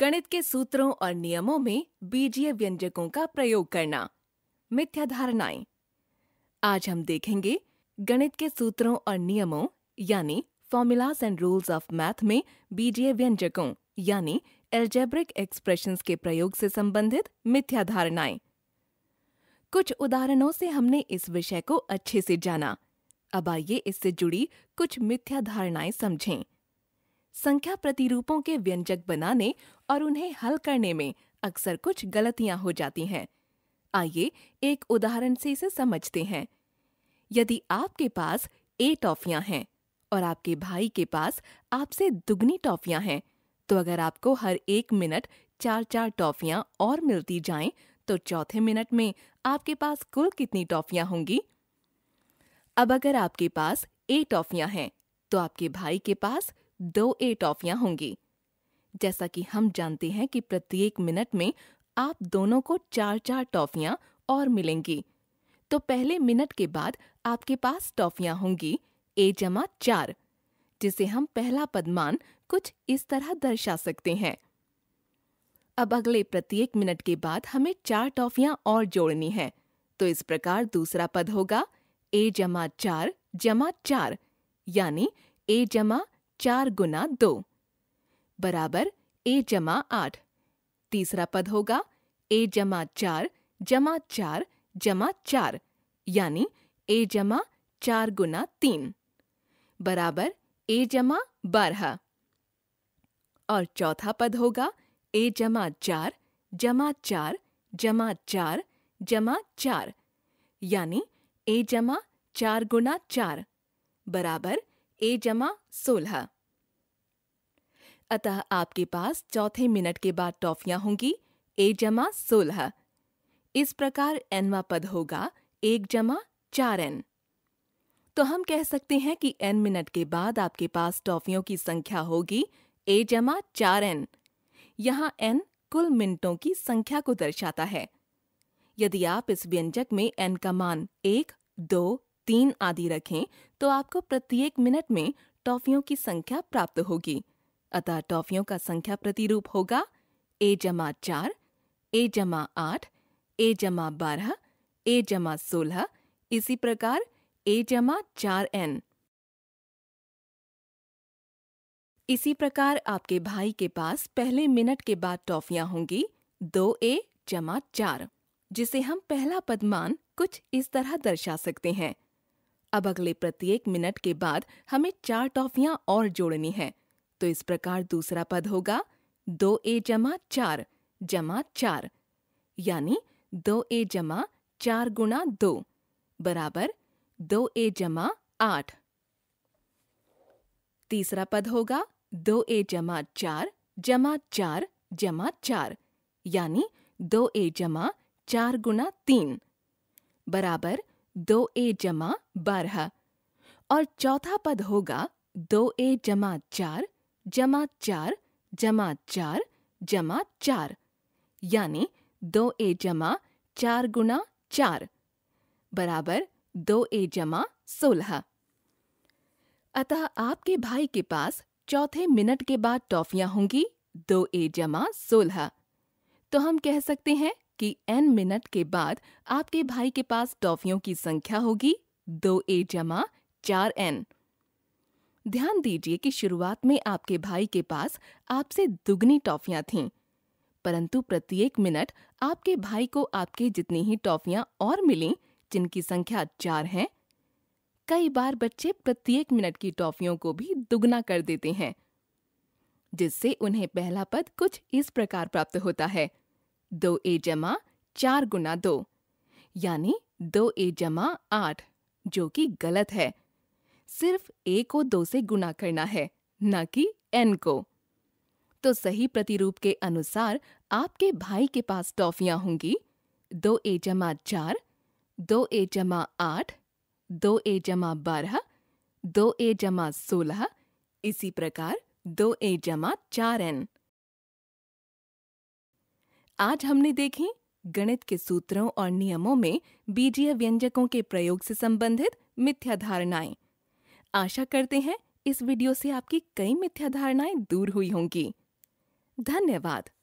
गणित के सूत्रों और नियमों में बीजीय व्यंजकों का प्रयोग करना मिथ्या धारणाएं आज हम देखेंगे गणित के सूत्रों और नियमों यानी formulas and rules of math में बीजीय व्यंजकों यानी एल्जेब्रिक एक्सप्रेशंस के प्रयोग से संबंधित मिथ्या धारणाएं कुछ उदाहरणों से हमने इस विषय को अच्छे से जाना अब आइए इससे जुड़ी कुछ मिथ्या धारणाएं समझें संख्या प्रतिरूपों के व्यंजक बनाने और उन्हें हल करने में अक्सर कुछ गलतियां हो जाती हैं आइए एक उदाहरण से इसे समझते हैं यदि आपके पास ए टॉफियां हैं और आपके भाई के पास आपसे दुगनी टॉफियां हैं तो अगर आपको हर एक मिनट चार चार टॉफियां और मिलती जाएं तो चौथे मिनट में आपके पास कुल कितनी टॉफियां होंगी अब अगर आपके पास ए टॉफियां हैं तो आपके भाई के पास दो ए टॉफियां होंगी जैसा कि हम जानते हैं कि प्रत्येक मिनट में आप दोनों को चार चार टॉफियां और मिलेंगी तो पहले मिनट के बाद आपके पास टॉफियां होंगी ए जमा चार जिसे हम पहला पदमान कुछ इस तरह दर्शा सकते हैं अब अगले प्रत्येक मिनट के बाद हमें चार टॉफियां और जोड़नी है तो इस प्रकार दूसरा पद होगा ए जमा चार जमा चार यानी ए जमा चार गुना दो बराबर ए जमा आठ तीसरा पद होगा ए जमा चार जमा चार जमा चार यानी ए जमा चार गुना तीन बराबर ए जमा बारह और चौथा पद होगा ए जमा चार जमा चार जमा चार जमा चार यानी ए जमा चार गुना चार बराबर ए जमा सोलह अतः आपके पास चौथे मिनट के बाद टॉफियां होंगी ए जमा सोलह इस प्रकार एनवा पद होगा एक जमा चार एन तो हम कह सकते हैं कि एन मिनट के बाद आपके पास टॉफियों की संख्या होगी ए जमा चार एन यहां एन कुल मिनटों की संख्या को दर्शाता है यदि आप इस व्यंजक में एन का मान एक दो तीन आदि रखें तो आपको प्रत्येक मिनट में टॉफियों की संख्या प्राप्त होगी अतः टॉफियों का संख्या प्रतिरूप होगा ए जमा चार ए जमा आठ ए जमा बारह ए जमा सोलह इसी प्रकार ए जमा चार एन इसी प्रकार आपके भाई के पास पहले मिनट के बाद टॉफियां होंगी दो ए जमा चार जिसे हम पहला पदमान कुछ इस तरह दर्शा सकते हैं अब अगले प्रत्येक मिनट के बाद हमें चार टॉफियां और जोड़नी है तो इस प्रकार दूसरा पद होगा दो ए जमा चार जमा चार यानी दो ए जमा चार गुणा दो बराबर दो ए जमा आठ तीसरा पद होगा दो ए जमा चार जमा चार जमा चार यानी दो ए जमा चार गुना तीन बराबर दो ए जमा बारह और चौथा पद होगा दो ए जमा चार जमा चार जमा चार जमा चार यानी दो ए जमा चार गुना चार बराबर दो ए जमा सोलह अतः आपके भाई के पास चौथे मिनट के बाद टॉफियां होंगी दो ए जमा सोलह तो हम कह सकते हैं कि एन मिनट के बाद आपके भाई के पास टॉफियों की संख्या होगी दो ए जमा चार एन ध्यान दीजिए कि शुरुआत में आपके भाई के पास आपसे दुगनी टॉफियां थीं परंतु प्रत्येक मिनट आपके भाई को आपके जितनी ही टॉफियां और मिली जिनकी संख्या चार है कई बार बच्चे प्रत्येक मिनट की टॉफियों को भी दुगना कर देते हैं जिससे उन्हें पहला पद कुछ इस प्रकार प्राप्त होता है दो ए जमा चार गुना दो यानी दो ए जमा आठ जो कि गलत है सिर्फ ए को दो से गुना करना है न कि एन को तो सही प्रतिरूप के अनुसार आपके भाई के पास टॉफियां होंगी दो ए जमा चार दो ए जमा आठ दो ए जमा बारह दो ए जमा सोलह इसी प्रकार दो ए जमा चार एन आज हमने देखी गणित के सूत्रों और नियमों में बीजीय व्यंजकों के प्रयोग से संबंधित मिथ्या धारणाएं आशा करते हैं इस वीडियो से आपकी कई मिथ्या धारणाएं दूर हुई होंगी धन्यवाद